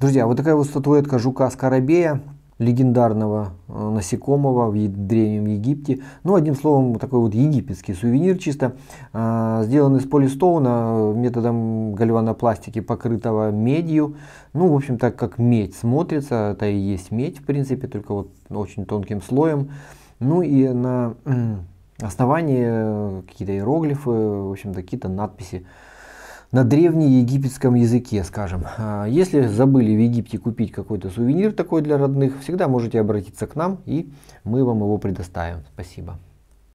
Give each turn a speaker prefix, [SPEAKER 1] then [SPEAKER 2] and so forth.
[SPEAKER 1] Друзья, вот такая вот статуэтка жука-скоробея, легендарного э, насекомого в Древнем Египте. Ну, одним словом, такой вот египетский сувенир чисто. Э, сделан из полистоуна э, методом гальванопластики, покрытого медью. Ну, в общем, так как медь смотрится, это и есть медь, в принципе, только вот очень тонким слоем. Ну и на основании какие-то иероглифы, в общем какие-то надписи на древнеегипетском языке, скажем. А если забыли в Египте купить какой-то сувенир такой для родных, всегда можете обратиться к нам, и мы вам его предоставим. Спасибо.